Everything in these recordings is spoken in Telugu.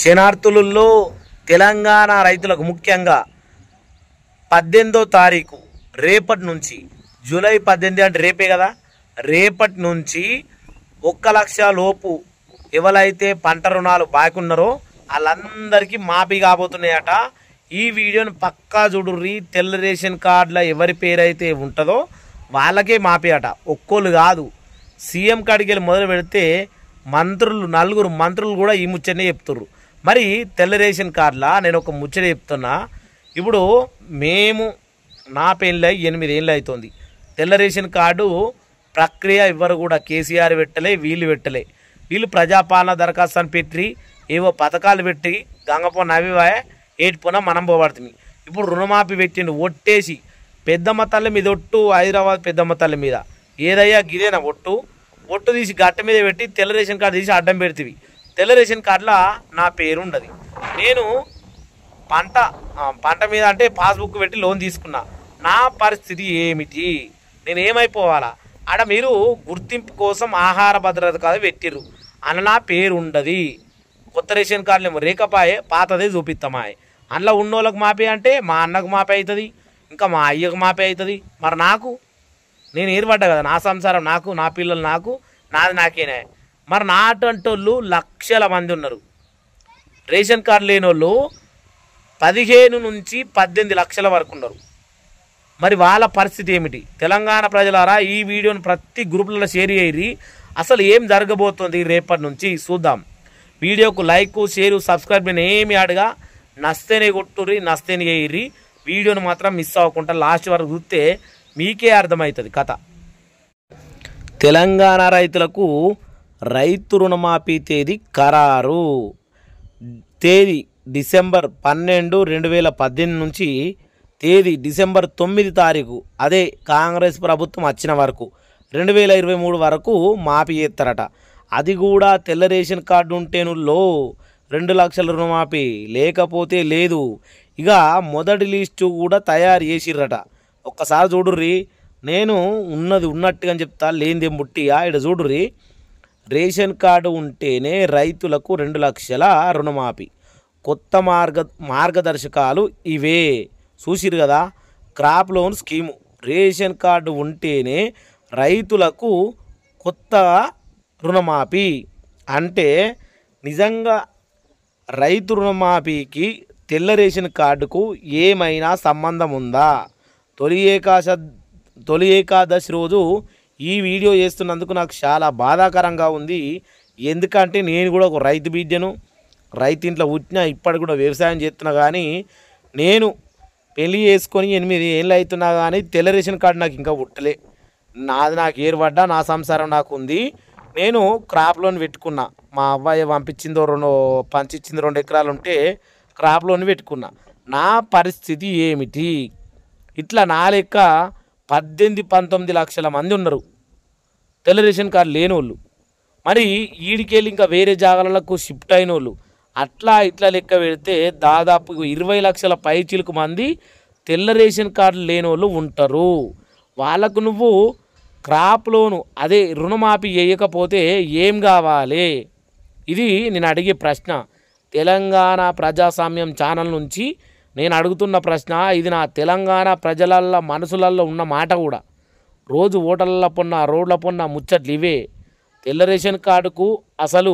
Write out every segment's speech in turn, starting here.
శనార్థులలో తెలంగాణ రైతులకు ముఖ్యంగా పద్దెనిమిదో తారీఖు రేపటి నుంచి జూలై పద్దెనిమిది అంటే రేపే కదా రేపటి నుంచి ఒక్క లక్ష లోపు ఎవరైతే పంట రుణాలు బాకున్నారో వాళ్ళందరికీ మాఫీ కాబోతున్నాయట ఈ వీడియోని పక్కా చూడుర్రి తెల్ల రేషన్ కార్డుల ఎవరి పేరైతే ఉంటుందో వాళ్ళకే మాఫీ అట ఒక్కోళ్ళు కాదు సీఎం కాడికి వెళ్ళి మొదలు పెడితే మంత్రులు నలుగురు మంత్రులు కూడా ఈ ముచ్చనే చెప్తుర్రు మరి తెల్ల రేషన్ కార్డులా నేను ఒక ముచ్చట చెప్తున్నా ఇప్పుడు మేము నా పెళ్ళి ఎనిమిది ఏళ్ళు అవుతుంది తెల్ల రేషన్ కార్డు ప్రక్రియ ఇవ్వరు కూడా కేసీఆర్ పెట్టలే వీళ్ళు పెట్టలే వీళ్ళు ప్రజాపాలన దరఖాస్తు అని పెట్టి ఏవో పథకాలు పెట్టి గంగపో అవివాయ ఏడ్పోనా మనం పోబడుతుంది ఇప్పుడు రుణమాఫీ పెట్టిండు ఒట్టేసి పెద్దమ్మ తల్లి మీద ఒట్టు హైదరాబాద్ పెద్దమ్మ తల్లి మీద ఏదయ్యా గిరేనా ఒట్టు ఒట్టు తీసి గట్ట మీద పెట్టి తెల్ల రేషన్ కార్డు తీసి అడ్డం పెడుతుంది తెల్ల రేషన్ కార్డులో నా పేరు ఉండదు నేను పంట పంట మీద అంటే పాస్బుక్ పెట్టి లోన్ తీసుకున్నా నా పరిస్థితి ఏమిటి నేను ఏమైపోవాలా ఆడ మీరు గుర్తింపు కోసం ఆహార భద్రత కాదు పెట్టిర్రు అన్న నా పేరు ఉండదు కొత్త రేషన్ కార్డులు ఏమో రేఖపాయే పాతదే చూపిస్తామాయ్ అందులో ఉన్నోళ్ళకి మాపే అంటే మా అన్నకు మాపే అవుతుంది ఇంకా మా అయ్యకు మాపే అవుతుంది మరి నాకు నేను ఏర్పడ్డా కదా నా సంసారం నాకు నా పిల్లలు నాకు నాది నాకేనే మరి నాటంటోళ్ళు లక్షల మంది ఉన్నారు రేషన్ కార్డు లేని వాళ్ళు పదిహేను నుంచి పద్దెనిమిది లక్షల వరకు ఉన్నారు మరి వాళ్ళ పరిస్థితి ఏమిటి తెలంగాణ ప్రజలారా ఈ వీడియోను ప్రతి గ్రూపులలో షేర్ చేయరి అసలు ఏం జరగబోతుంది రేపటి నుంచి చూద్దాం వీడియోకు లైక్ షేరు సబ్స్క్రైబ్ నేను ఏమి అడగా నస్తేనే కొట్టుర్రి నస్తేనే చేయర్రి వీడియోను మాత్రం మిస్ అవ్వకుండా లాస్ట్ వరకు చూస్తే మీకే అర్థమవుతుంది కథ తెలంగాణ రైతులకు రైతు రుణమాఫీ తేదీ ఖరారు తేదీ డిసెంబర్ పన్నెండు రెండు వేల పద్దెనిమిది నుంచి తేదీ డిసెంబర్ తొమ్మిది తారీఖు అదే కాంగ్రెస్ ప్రభుత్వం వచ్చిన వరకు రెండు వేల ఇరవై మూడు వరకు మాఫీ చేస్తారట అది కూడా తెల్ల రేషన్ కార్డు ఉంటేను లో రెండు లక్షల రుణమాఫీ లేకపోతే లేదు ఇక మొదటి లిస్టు కూడా తయారు చేసిర్రట ఒక్కసారి చూడుర్రి నేను ఉన్నది ఉన్నట్టుగా చెప్తా లేనిదేం బుట్టియా ఇక్కడ చూడుర్రి రేషన్ కార్డు ఉంటేనే రైతులకు రెండు లక్షల రుణమాఫీ కొత్త మార్గ మార్గదర్శకాలు ఇవే చూసిరు కదా crop loan scheme ration card ఉంటేనే రైతులకు కొత్త రుణమాఫీ అంటే నిజంగా రైతు రుణమాఫీకి తెల్ల రేషన్ కార్డుకు ఏమైనా సంబంధం ఉందా తొలి ఏకాశ తొలి ఏకాదశి రోజు ఈ వీడియో చేస్తున్నందుకు నాకు చాలా బాధాకరంగా ఉంది ఎందుకంటే నేను కూడా ఒక రైతు బిడ్డను రైతు ఇంట్లో పుట్టిన ఇప్పటికి కూడా వ్యవసాయం చేస్తున్నా కానీ నేను పెళ్ళి చేసుకొని ఎనిమిది ఏళ్ళు అవుతున్నా కానీ తెల్ల రేషన్ కార్డు నాకు ఇంకా పుట్టలే నాది నాకు ఏర్పడ్డా నా సంసారం నాకు ఉంది నేను క్రాప్ లోన్ పెట్టుకున్నా మా అబ్బాయి పంపించింది రెండు పంచిచ్చింది రెండు ఎకరాలు ఉంటే క్రాప్ లోన్ పెట్టుకున్నా నా పరిస్థితి ఏమిటి ఇట్లా నా లెక్క పద్దెనిమిది పంతొమ్మిది లక్షల మంది ఉన్నారు తెల్ల రేషన్ కార్డు లేని వాళ్ళు మరి ఈడికెళ్ళి ఇంకా వేరే జాగాలకు షిఫ్ట్ అయిన వాళ్ళు అట్లా ఇట్లా లెక్క పెడితే దాదాపు ఇరవై లక్షల పైచీలకు మంది తెల్ల రేషన్ కార్డు లేని వాళ్ళు ఉంటారు వాళ్ళకు నువ్వు క్రాప్ లోను అదే రుణమాఫీ చేయకపోతే ఏం కావాలి ఇది నేను అడిగే ప్రశ్న తెలంగాణ ప్రజాస్వామ్యం ఛానల్ నుంచి నేను అడుగుతున్న ప్రశ్న ఇది నా తెలంగాణ ప్రజలల్లో మనసులల్లో ఉన్న మాట కూడా రోజు ఓటర్ల పొన్న రోడ్ల పొన్న ముచ్చట్లు ఇవే తెల్ల రేషన్ కార్డుకు అసలు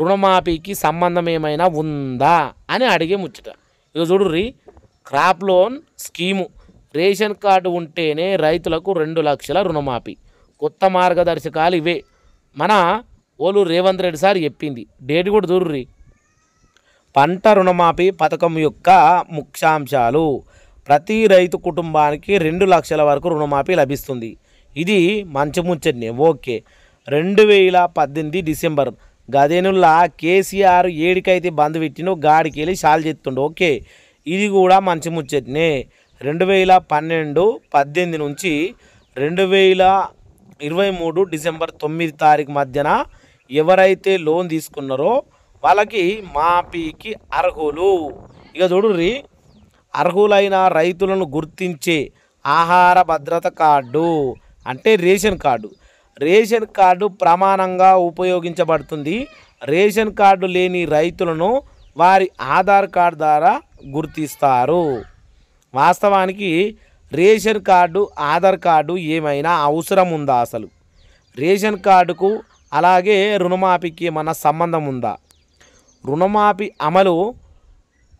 రుణమాఫీకి సంబంధం ఏమైనా ఉందా అని అడిగే ముచ్చట ఇక చూడుర్రి crop loan scheme ration card ఉంటేనే రైతులకు రెండు లక్షల రుణమాఫీ కొత్త మార్గదర్శకాలు ఇవే మన ఓలు రేవంత్ రెడ్డి సార్ చెప్పింది డేట్ కూడా చూడుర్రి పంట రుణమాఫీ పథకం యొక్క ముఖ్యాంశాలు ప్రతి రైతు కుటుంబానికి రెండు లక్షల వరకు రుణమాఫీ లభిస్తుంది ఇది మంచి ముచ్చట్నే ఓకే రెండు వేల పద్దెనిమిది డిసెంబర్ గదేనుల్లా కేసీఆర్ ఏడికైతే బంద్ పెట్టినో గాడికి వెళ్ళి షాల్ చెప్తుండు ఓకే ఇది కూడా మంచి ముచ్చట్నే రెండు వేల పన్నెండు పద్దెనిమిది నుంచి రెండు వేల ఇరవై మూడు డిసెంబర్ తొమ్మిది తారీఖు మధ్యన ఎవరైతే లోన్ తీసుకున్నారో వాళ్ళకి మాఫీకి అర్హులు ఇక చూడుర్రి అర్హులైన రైతులను గుర్తించే ఆహార భద్రత కార్డు అంటే రేషన్ కార్డు రేషన్ కార్డు ప్రమాణంగా ఉపయోగించబడుతుంది రేషన్ కార్డు లేని రైతులను వారి ఆధార్ కార్డు ద్వారా గుర్తిస్తారు వాస్తవానికి రేషన్ కార్డు ఆధార్ కార్డు ఏమైనా అవసరం ఉందా అసలు రేషన్ కార్డుకు అలాగే రుణమాఫీకి ఏమైనా సంబంధం ఉందా రుణమాఫీ అమలు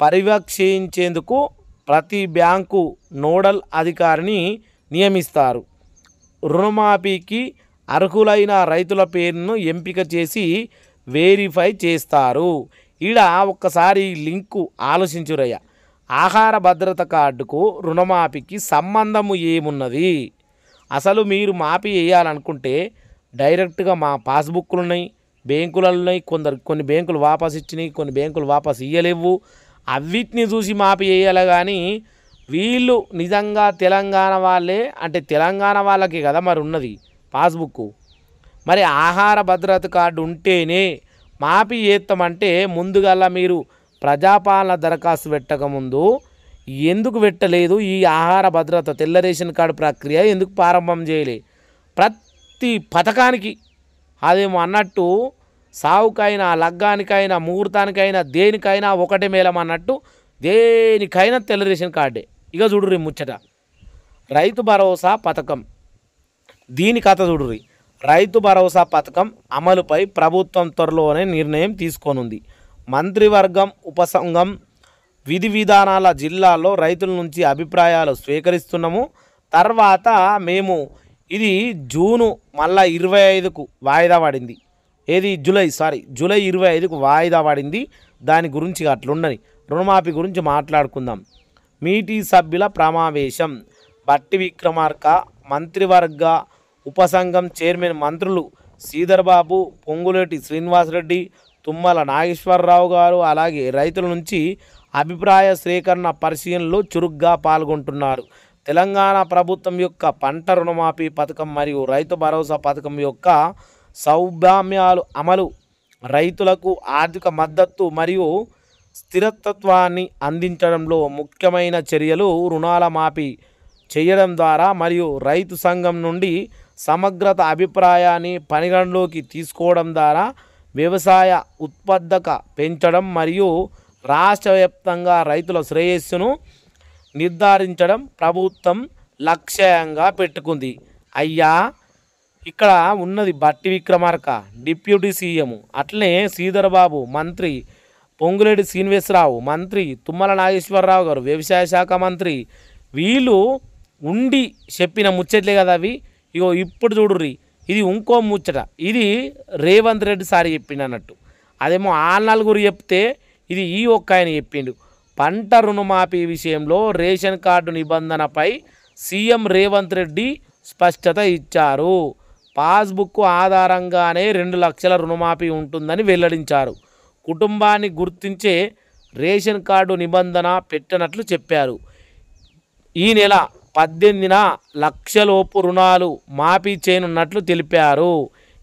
పర్యవేక్షించేందుకు ప్రతి బ్యాంకు నోడల్ అధికారిని నియమిస్తారు రుణమాఫీకి అర్హులైన రైతుల పేరును ఎంపిక చేసి వెరిఫై చేస్తారు ఈడ ఒక్కసారి లింకు ఆలోచించురయ్య ఆహార భద్రత కార్డుకు రుణమాఫీకి సంబంధము ఏమున్నది అసలు మీరు మాఫీ వేయాలనుకుంటే డైరెక్ట్గా మా పాస్బుక్లు ఉన్నాయి బ్యాంకులలో కొందరు కొన్ని బ్యాంకులు వాపసు ఇచ్చినాయి కొన్ని బ్యాంకులు వాపసు ఇవ్వలేవు అవిటిని చూసి మాపి వేయాలి కానీ వీళ్ళు నిజంగా తెలంగాణ వాళ్ళే అంటే తెలంగాణ వాళ్ళకి కదా మరి ఉన్నది పాస్బుక్ మరి ఆహార భద్రత కార్డు ఉంటేనే మాపి చేస్తామంటే ముందుగల మీరు ప్రజాపాలన దరఖాస్తు పెట్టకముందు ఎందుకు పెట్టలేదు ఈ ఆహార భద్రత తెల్ల రేషన్ కార్డు ప్రక్రియ ఎందుకు ప్రారంభం చేయలే ప్రతి పథకానికి అదేమో అన్నట్టు సావుకైనా లగ్గానికైనా ముహూర్తానికైనా దేనికైనా ఒకటి మేళం అన్నట్టు దేనికైనా తెల్ల రేషన్ కార్డే ఇక చూడుర్రి ముచ్చట రైతు భరోసా పథకం దీని కథ చూడుర్రి రైతు భరోసా పథకం అమలుపై ప్రభుత్వం త్వరలోనే నిర్ణయం తీసుకోనుంది మంత్రివర్గం ఉపసంఘం విధి విధానాల జిల్లాలో రైతుల నుంచి అభిప్రాయాలు స్వీకరిస్తున్నాము తర్వాత మేము ఇది జూను మళ్ళా ఇరవై ఐదుకు వాయిదా పడింది ఏది జూలై సారీ జూలై ఇరవై ఐదుకు వాయిదా పడింది దాని గురించి అట్లుండని రుణమాఫీ గురించి మాట్లాడుకుందాం మీటీ సభ్యుల సమావేశం బట్టి విక్రమార్క మంత్రివర్గ ఉపసంఘం చైర్మన్ మంత్రులు శ్రీధర్బాబు పొంగులేటి శ్రీనివాసరెడ్డి తుమ్మల నాగేశ్వరరావు గారు అలాగే రైతుల నుంచి అభిప్రాయ సేకరణ పరిశీలనలో చురుగ్గా పాల్గొంటున్నారు తెలంగాణ ప్రభుత్వం యొక్క పంట రుణమాఫీ పథకం మరియు రైతు భరోసా పథకం యొక్క సౌభామ్యాలు అమలు రైతులకు ఆర్థిక మద్దతు మరియు స్థిరత్వాన్ని అందించడంలో ముఖ్యమైన చర్యలు రుణాల మాఫీ చేయడం ద్వారా మరియు రైతు సంఘం నుండి సమగ్రత అభిప్రాయాన్ని పరిగణలోకి తీసుకోవడం ద్వారా వ్యవసాయ ఉత్పాదక పెంచడం మరియు రాష్ట్ర రైతుల శ్రేయస్సును నిర్ధారించడం ప్రభుత్వం లక్ష్యంగా పెట్టుకుంది అయ్యా ఇక్కడ ఉన్నది బట్టి విక్రమార్క డిప్యూటీ సీఎం అట్లనే శ్రీధర్బాబు మంత్రి పొంగులేటి శ్రీనివాసరావు మంత్రి తుమ్మల నాగేశ్వరరావు గారు వ్యవసాయ శాఖ మంత్రి వీళ్ళు ఉండి చెప్పిన ముచ్చట్లే కదా అవి ఇగో ఇప్పుడు చూడుర్రి ఇది ఇంకో ముచ్చట ఇది రేవంత్ రెడ్డి సారి చెప్పిండు అన్నట్టు అదేమో ఆ నలుగురు చెప్తే ఇది ఈ ఒక్క ఆయన చెప్పిండు పంట రుణమాఫీ విషయంలో రేషన్ కార్డు నిబంధనపై సీఎం రేవంత్ రెడ్డి స్పష్టత ఇచ్చారు పాస్బుక్ ఆధారంగానే రెండు లక్షల రుణమాఫీ ఉంటుందని వెల్లడించారు కుటుంబాన్ని గుర్తించే రేషన్ కార్డు నిబంధన పెట్టనట్లు చెప్పారు ఈ నెల పద్దెనిమిదిన లక్షలోపు రుణాలు మాఫీ చేయనున్నట్లు తెలిపారు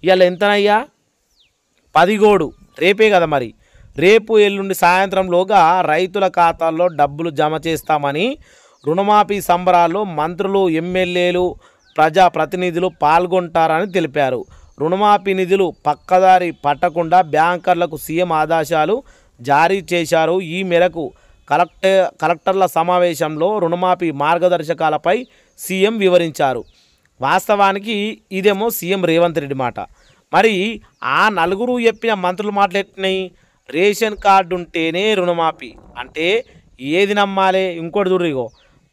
ఇవాళ ఎంతనయ్యా పదిగోడు రేపే కదా మరి రేపు ఎల్లుండి సాయంత్రంలోగా రైతుల ఖాతాల్లో డబ్బులు జమ చేస్తామని రుణమాఫీ సంబరాల్లో మంత్రులు ఎమ్మెల్యేలు ప్రజాప్రతినిధులు పాల్గొంటారని తెలిపారు రుణమాఫీ నిధులు పక్కదారి పట్టకుండా బ్యాంకర్లకు సీఎం ఆదేశాలు జారీ చేశారు ఈ మేరకు కలెక్టర్ కలెక్టర్ల సమావేశంలో రుణమాఫీ మార్గదర్శకాలపై సీఎం వివరించారు వాస్తవానికి ఇదేమో సీఎం రేవంత్ రెడ్డి మాట మరి ఆ నలుగురు చెప్పిన మంత్రులు మాట్లాడినాయి రేషన్ కార్డు ఉంటేనే రుణమాఫీ అంటే ఏది నమ్మాలి ఇంకోటి చూడరిగో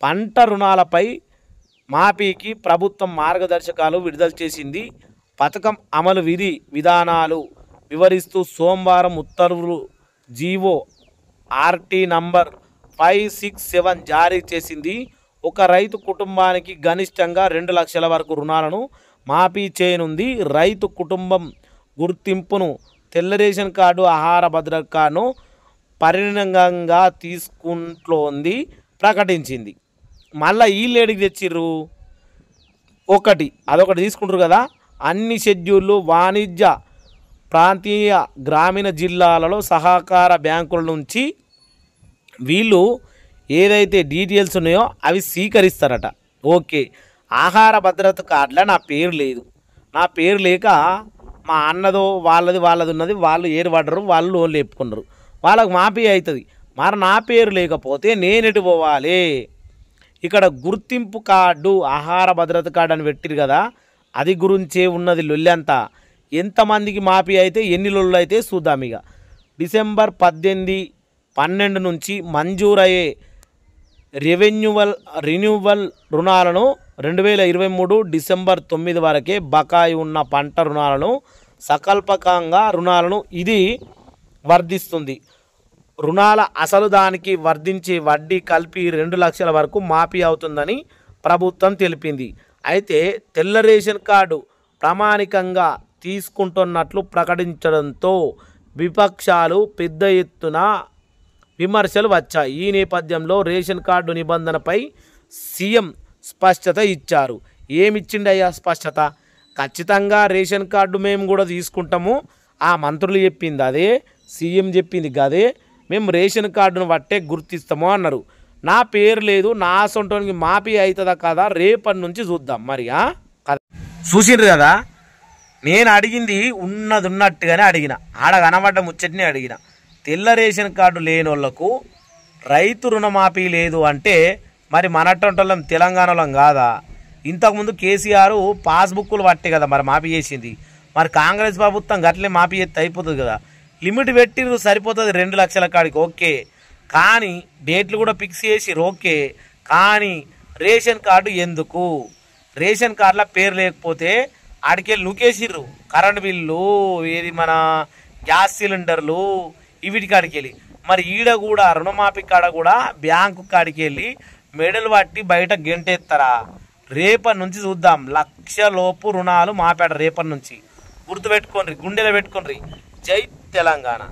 పంట రుణాలపై మాఫీకి ప్రభుత్వం మార్గదర్శకాలు విడుదల చేసింది పథకం అమలు విధి విధానాలు వివరిస్తూ సోమవారం ఉత్తర్వులు GO RT number five six seven జారీ చేసింది ఒక రైతు కుటుంబానికి గనిష్టంగా రెండు లక్షల వరకు రుణాలను మాఫీ చేయనుంది రైతు కుటుంబం గుర్తింపును తెల్ల రేషన్ కార్డు ఆహార భద్రతను పరిణంగంగా తీసుకుంటోంది ప్రకటించింది మళ్ళీ వీళ్ళు ఏడికి తెచ్చిర్రు ఒకటి అదొకటి తీసుకుంటారు కదా అన్ని షెడ్యూళ్ళు వాణిజ్య ప్రాంతీయ గ్రామీణ జిల్లాలలో సహకార బ్యాంకుల నుంచి వీళ్ళు ఏదైతే డీటెయిల్స్ ఉన్నాయో అవి స్వీకరిస్తారట ఓకే ఆహార భద్రత కార్డులో నా పేరు లేదు నా పేరు లేక మా అన్నదో వాళ్ళది వాళ్ళది ఉన్నది వాళ్ళు పడరు వాళ్ళు లోన్లు లేపుకున్నారు వాళ్ళకు మాపీ అవుతుంది మరి నా పేరు లేకపోతే నేనెటు పోవాలి ఇక్కడ గుర్తింపు కార్డు ఆహార భద్రత కార్డు అని పెట్టిరు కదా అది గురించే ఉన్నది లొల్లంతా ఎంతమందికి మాపి అయితే ఎన్ని లొల్లు అయితే చూద్దాం ఇక డిసెంబర్ పద్దెనిమిది పన్నెండు నుంచి మంజూరయ్యే రెవెన్యూవల్ రిన్యూవల్ రుణాలను రెండు వేల ఇరవై మూడు డిసెంబర్ తొమ్మిది వరకే బకాయి ఉన్న పంట రుణాలను సకల్పకంగా రుణాలను ఇది వర్ధిస్తుంది రుణాల అసలు దానికి వర్ధించి వడ్డీ కలిపి రెండు లక్షల వరకు మాఫీ అవుతుందని ప్రభుత్వం తెలిపింది అయితే తెల్ల రేషన్ కార్డు ప్రామాణికంగా తీసుకుంటున్నట్లు ప్రకటించడంతో విపక్షాలు పెద్ద ఎత్తున విమర్శలు వచ్చాయి ఈ నేపథ్యంలో రేషన్ కార్డు నిబంధనపై సీఎం స్పష్టత ఇచ్చారు ఏమిచ్చిండయ్యా స్పష్టత ఖచ్చితంగా రేషన్ కార్డు మేము కూడా తీసుకుంటాము ఆ మంత్రులు చెప్పింది అదే సీఎం చెప్పింది కాదే మేము రేషన్ కార్డును బట్టే గుర్తిస్తాము అన్నారు నా పేరు లేదు నా సొంటోనికి మాపీ అవుతుందా కదా రేపటి నుంచి చూద్దాం మరి కదా చూసిండ్రు కదా నేను అడిగింది ఉన్నది ఉన్నట్టుగానే అడిగిన ఆడ కనబడ్డ ముచ్చటిని అడిగిన తెల్ల రేషన్ కార్డు లేని వాళ్లకు రైతు రుణమాఫీ లేదు అంటే మరి మనటంటోళ్ళం తెలంగాణలో కాదా ఇంతకుముందు కేసీఆర్ పాస్బుక్లు పట్టే కదా మరి మాఫీ చేసింది మరి కాంగ్రెస్ ప్రభుత్వం గట్లే మాఫీ చేస్తే అయిపోతుంది కదా లిమిట్ పెట్టి సరిపోతుంది రెండు లక్షల కాడికి ఓకే కానీ డేట్లు కూడా ఫిక్స్ చేసి ఓకే కానీ రేషన్ కార్డు ఎందుకు రేషన్ కార్డుల పేరు లేకపోతే ఆడికి లుకేసిర్రు కరెంట్ బిల్లు ఏది మన గ్యాస్ సిలిండర్లు వీటి కాడికి వెళ్ళి మరి ఈడ కూడా రుణమాఫీ కాడ కూడా బ్యాంకు కాడికి వెళ్ళి మెడలు పట్టి బయట గెంటేస్తారా రేపటి నుంచి చూద్దాం లక్ష లోపు రుణాలు మాపాడు రేపటి నుంచి గుర్తుపెట్టుకోండి గుండెలో పెట్టుకోండి జై తెలంగాణ